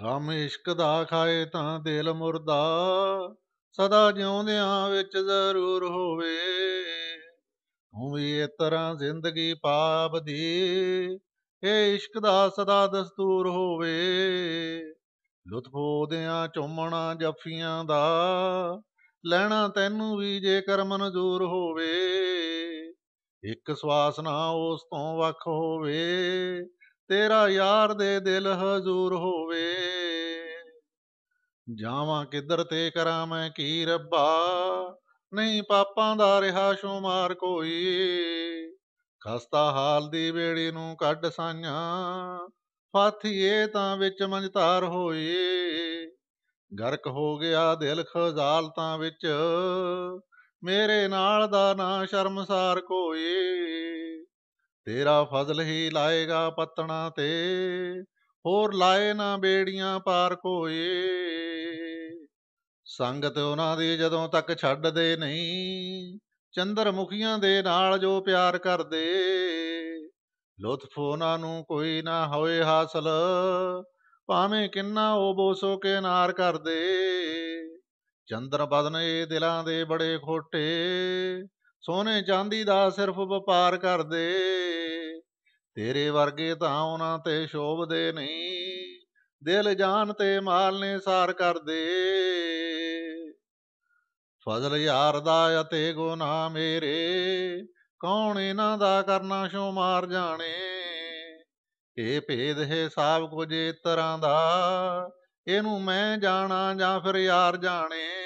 ਗਮ ਇਸ਼ਕ ਦਾ ਖਾਏ ਤਾਂ ਦਿਲ ਮੁਰਦਾ ਸਦਾ ਜਿਉਂਦਿਆਂ ਵਿੱਚ ਜ਼ਰੂਰ ਹੋਵੇ ਤੂੰ ਵੀ ਇਸ ਤਰ੍ਹਾਂ ਜ਼ਿੰਦਗੀ ਪਾਪ ਦੀ ਇਹ ਇਸ਼ਕ ਦਾ ਸਦਾ ਦਸਤੂਰ ਹੋਵੇ ਲੁਤਫੋਦਿਆਂ ਚੁੰਮਣਾ ਜੱਫੀਆਂ ਦਾ ਲੈਣਾ ਤੈਨੂੰ ਵੀ ਜੇਕਰ ਮਨਜ਼ੂਰ ਹੋਵੇ ਇੱਕ ਸਵਾਸ ਨਾ ਉਸ ਤੋਂ ਵੱਖ ਹੋਵੇ ਤੇਰਾ ਯਾਰ ਦੇ ਦਿਲ ਹਜ਼ੂਰ ਹੋਵੇ ਜਾਵਾਂ ਕਿੱਧਰ ਤੇ ਕਰਾਂ ਮੈਂ ਕੀ ਰੱਬਾ ਨਹੀਂ ਪਾਪਾਂ ਦਾ ਰਿਹਾ ਸ਼ੁਮਾਰ ਕੋਈ ਖਸਤਾ ਹਾਲ ਦੀ ਬੇੜੀ ਨੂੰ ਕੱਢ ਸਾਈਆਂ ਫਾਥੀਏ ਤਾਂ ਵਿੱਚ ਮੰਝਤਾਰ ਹੋਏ ਗਰਕ ਹੋ ਗਿਆ ਦਿਲ ਖਜ਼ਾਲਤਾਂ ਵਿੱਚ ਮੇਰੇ ਨਾਲ ਦਾ ਨਾ ਸ਼ਰਮਸਾਰ ਕੋਈ ਤੇਰਾ ਫਜ਼ਲ ਹੀ ਲਾਏਗਾ ਪਤਣਾ ਤੇ ਹੋਰ ਲਾਏ ਨਾ ਬੇੜੀਆਂ ਪਾਰ ਕੋਏ ਸੰਗਤ ਉਹਨਾਂ ਦੀ ਜਦੋਂ ਤੱਕ ਛੱਡਦੇ ਨਹੀਂ ਚੰਦਰ ਮੁਖੀਆਂ ਦੇ ਨਾਲ ਜੋ ਪਿਆਰ ਕਰਦੇ ਲੁਤਫ ਉਹਨਾਂ ਨੂੰ ਕੋਈ ਨਾ ਹੋਏ ਹਾਸਲ ਭਾਵੇਂ ਕਿੰਨਾ ਉਹ ਬੋਸੋ ਕੇ ਨਾਰ ਕਰਦੇ ਚੰਦਰ ਬਦਨ ਇਹ ਦਿਲਾਂ ਦੇ ਬੜੇ ਖੋਟੇ ਸੋਨੇ ਚਾਂਦੀ ਦਾ ਸਿਰਫ ਵਪਾਰ ਕਰਦੇ ਤੇਰੇ ਵਰਗੇ ਤਾਂ ਉਹਨਾਂ ਤੇ ਸ਼ੋਭਦੇ ਨਹੀਂ ਦਿਲ ਜਾਨ ਤੇ ਮਾਲ ਨੇ ਸਾਰ ਕਰਦੇ ਫਜ਼ਲ ਯਾਰ ਦਾ ਅਤੇ ਗੁਨਾਹ ਮੇਰੇ ਕੌਣ ਇਹਨਾਂ ਦਾ ਕਰਨਾ ਮਾਰ ਜਾਣੇ ਇਹ ਭੇਦ ਹੈ ਸਭ ਕੁਝ ਜੇ ਤਰਾਂ ਦਾ ਇਹਨੂੰ ਮੈਂ ਜਾਣਾ ਜਾਂ ਫਿਰ ਯਾਰ ਜਾਣੇ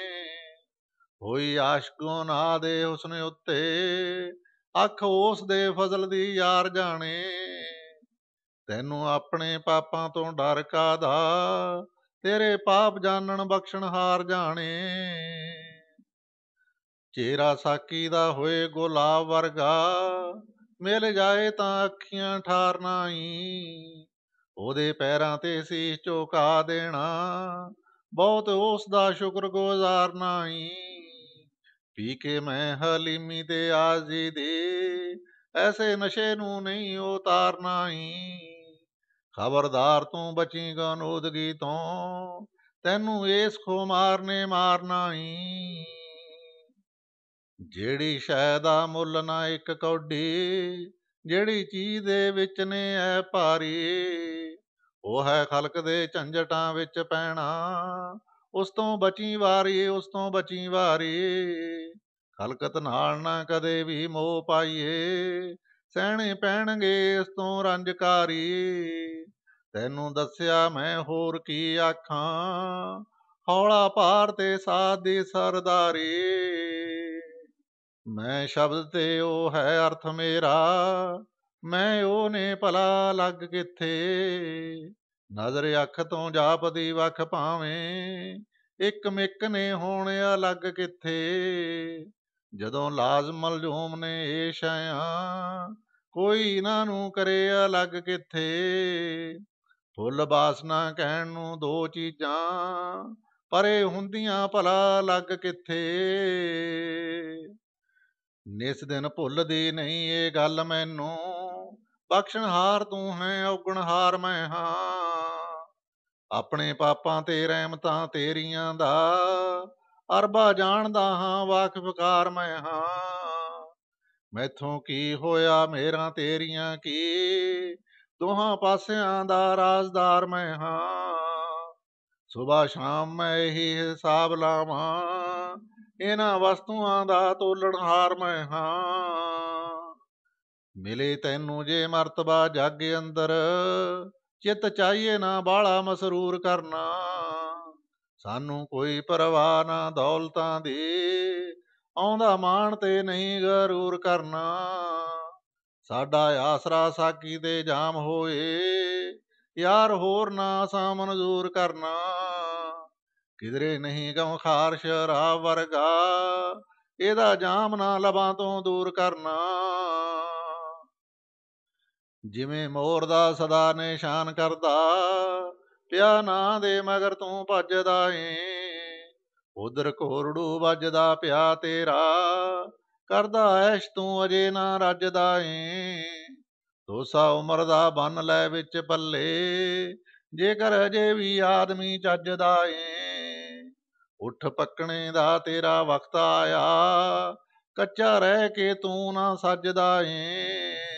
ਹੋਈ ਆਸ਼ਕੋ ਨਾ ਦੇ ਹੁਸਨ ਉੱਤੇ ਅੱਖ ਉਸ ਦੇ ਫਜ਼ਲ ਦੀ ਯਾਰ ਜਾਣੇ ਤੈਨੂੰ ਆਪਣੇ ਪਾਪਾਂ ਤੋਂ ਡਰ ਕਾਦਾ ਤੇਰੇ ਪਾਪ ਜਾਣਨ ਬਖਸ਼ਣ ਹਾਰ ਜਾਣੇ ਚਿਹਰਾ ਸਾਕੀ ਦਾ ਹੋਏ ਗੁਲਾਬ ਵਰਗਾ ਮਿਲ ਜਾਏ ਤਾਂ ਅੱਖੀਆਂ ਨਾਈ ਉਹਦੇ ਪੈਰਾਂ ਤੇ ਸੀਸ ਝੁਕਾ ਦੇਣਾ ਬਹੁਤ ਉਸ ਦਾ ਸ਼ੁਕਰਗੁਜ਼ਾਰ ਨਾਈ ਪੀ ਕੇ ਮੈਂ ਹਲੀਮੀ ਦੇ ਆਜੀ ਦੇ ਐਸੇ ਨਸ਼ੇ ਨੂੰ ਨਹੀਂ ਉਤਾਰਨਾ ਹੀ ਖਬਰਦਾਰ ਤੂੰ ਬਚੀ ਗਨੋਦਗੀ ਤੋਂ ਤੈਨੂੰ ਇਸ ਖੁਮਾਰ ਨੇ ਮਾਰਨਾ ਹੀ ਜਿਹੜੀ ਸ਼ੈ ਦਾ ਮੁੱਲ ਨਾ ਇੱਕ ਕੌਡੀ ਜਿਹੜੀ ਚੀਜ਼ ਦੇ ਵਿੱਚ ਨੇ ਐ ਭਾਰੀ ਉਹ ਹੈ ਖਲਕ ਦੇ ਝੰਝਟਾਂ ਵਿੱਚ ਪੈਣਾ ਉਸ ਤੋਂ ਬਚੀ ਵਾਰੀ ਉਸ ਤੋਂ ਬਚੀ ਵਾਰੀ ਖਲਕਤ ਨਾਲ ਨਾ ਕਦੇ ਵੀ ਮੋਹ ਪਾਈਏ ਸਹਿਣੇ ਪੈਣਗੇ ਇਸ ਤੋਂ ਰੰਜਕਾਰੀ ਤੈਨੂੰ ਦੱਸਿਆ ਮੈਂ ਹੋਰ ਕੀ ਆਖਾਂ ਹੌਲਾ ਭਾਰ ਤੇ ਸਾਥ ਦੀ ਸਰਦਾਰੀ ਮੈਂ ਸ਼ਬਦ ਤੇ ਉਹ ਹੈ ਅਰਥ ਮੇਰਾ ਮੈਂ ਉਹਨੇ ਭਲਾ ਲੱਗ ਕਿੱਥੇ ਨਜ਼ਰ ਅੱਖ ਤੋਂ ਜਾਪਦੀ ਵਖ ਭਾਵੇਂ ਇੱਕ ਮਿੱਕ ਨੇ ਹੋਣ ਅਲੱਗ ਕਿੱਥੇ ਜਦੋਂ ਲਾਜ਼ਮ ਮਲਜੂਮ ਨੇ ਏ ਸ਼ਾਇਆ ਕੋਈ ਇਹਨਾਂ ਨੂੰ ਕਰੇ ਅਲੱਗ ਕਿੱਥੇ ਫੁੱਲ ਬਾਸਨਾ ਕਹਿਣ ਨੂੰ ਦੋ ਚੀਜ਼ਾਂ ਪਰੇ ਹੁੰਦੀਆਂ ਭਲਾ ਲੱਗ ਕਿੱਥੇ ਨਿਸ ਦਿਨ ਭੁੱਲਦੀ ਨਹੀਂ ਇਹ ਗੱਲ ਮੈਨੂੰ ਬਖਸ਼ਣਹਾਰ ਤੂੰ ਹੈ ਔਗਣਹਾਰ ਮੈਂ ਹਾਂ ਆਪਣੇ ਪਾਪਾਂ ਤੇ ਰਹਿਮਤਾਂ ਤੇਰੀਆਂ ਦਾ ਅਰਬਾ ਜਾਣਦਾ ਹਾਂ ਵਾਕਫਕਾਰ ਮੈਂ ਹਾਂ ਮੈਥੋਂ ਕੀ ਹੋਇਆ ਮੇਰਾ ਤੇਰੀਆਂ ਕੀ ਦੋਹਾਂ ਪਾਸਿਆਂ ਦਾ ਰਾਜ਼ਦਾਰ ਮੈਂ ਹਾਂ ਸਵੇਰ ਸ਼ਾਮ ਮੈਂ ਹੀ ਹਿਸਾਬ ਲਾਵਾਂ ਇਹਨਾਂ ਵਸਤੂਆਂ ਦਾ ਤੋਲਣਹਾਰ ਮੈਂ ਹਾਂ ਮਿਲੇ ਤੈਨੂੰ ਜੇ ਮਰਤਬਾ ਜਾਗੇ ਅੰਦਰ ਚਿਤ ਚਾਹੀਏ ਨਾ ਬਾਲਾ ਮਸਰੂਰ ਕਰਨਾ ਸਾਨੂੰ ਕੋਈ ਪਰਵਾਹ ਨਾ ਦੌਲਤਾਂ ਦੀ ਆਉਂਦਾ ਮਾਣ ਤੇ ਨਹੀਂ ਗਰੂਰ ਕਰਨਾ ਸਾਡਾ ਆਸਰਾ ਸਾਕੀ ਤੇ ਜਾਮ ਹੋਏ ਯਾਰ ਹੋਰ ਨਾ ਸਾ ਮਨਜ਼ੂਰ ਕਰਨਾ ਕਿਧਰੇ ਨਹੀਂ ਗਮ ਸ਼ਰਾਬ ਵਰਗਾ ਇਹਦਾ ਜਾਮ ਨਾ ਲਬਾਂ ਤੋਂ ਦੂਰ ਕਰਨਾ ਜਿਵੇਂ ਮੋਰ ਦਾ ਸਦਾ ਨਿਸ਼ਾਨ ਕਰਦਾ ਪਿਆ ਨਾਂ ਦੇ ਮਗਰ ਤੂੰ ਭੱਜਦਾ ਏ ਉਧਰ ਕੋਰੜੂ ਵੱਜਦਾ ਪਿਆ ਤੇਰਾ ਕਰਦਾ ਐਸ਼ ਤੂੰ ਅਜੇ ਨਾ ਰੱਜਦਾ ਏ ਦੋਸਾ ਉਮਰ ਦਾ ਬੰਨ ਲੈ ਵਿੱਚ ਪੱਲੇ ਜੇਕਰ ਅਜੇ ਵੀ ਆਦਮੀ ਚੱਜਦਾ ਏ ਉੱਠ ਪੱਕਣੇ ਦਾ ਤੇਰਾ ਵਕਤ ਆਇਆ ਕੱਚਾ ਰਹਿ ਕੇ ਤੂੰ ਨਾ ਸੱਜਦਾ ਏ